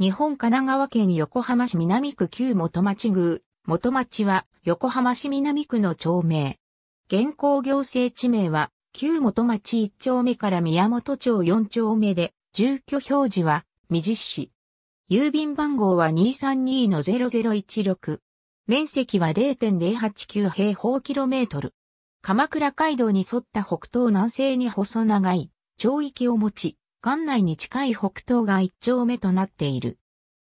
日本神奈川県横浜市南区旧元町宮。元町は横浜市南区の町名。現行行政地名は旧元町1丁目から宮本町4丁目で、住居表示は未実市。郵便番号は232-0016。面積は0.089平方キロメートル。鎌倉街道に沿った北東南西に細長い町域を持ち、館内に近い北東が一丁目となっている。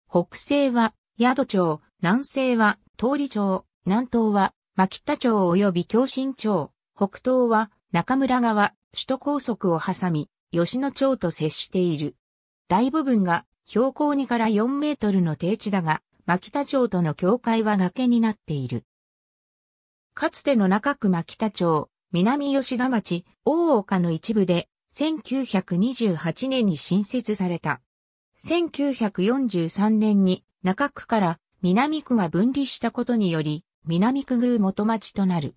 北西は、宿町、南西は、通り町、南東は、牧田町及び京新町、北東は、中村川、首都高速を挟み、吉野町と接している。大部分が、標高2から4メートルの低地だが、牧田町との境界は崖になっている。かつての中区牧田町、南吉田町、大岡の一部で、1928年に新設された。1943年に中区から南区が分離したことにより、南区宮元町となる。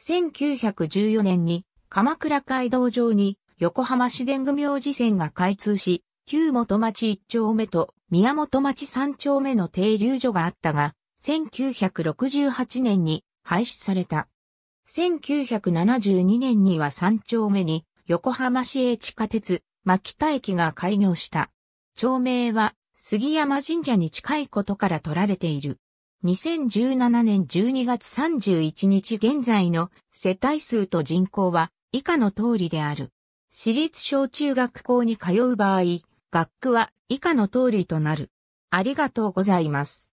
1914年に鎌倉街道上に横浜市電宮明治線が開通し、旧元町1丁目と宮本町3丁目の停留所があったが、1968年に廃止された。1972年には3丁目に横浜市営地下鉄、牧田駅が開業した。町名は、杉山神社に近いことから取られている。2017年12月31日現在の世帯数と人口は以下の通りである。私立小中学校に通う場合、学区は以下の通りとなる。ありがとうございます。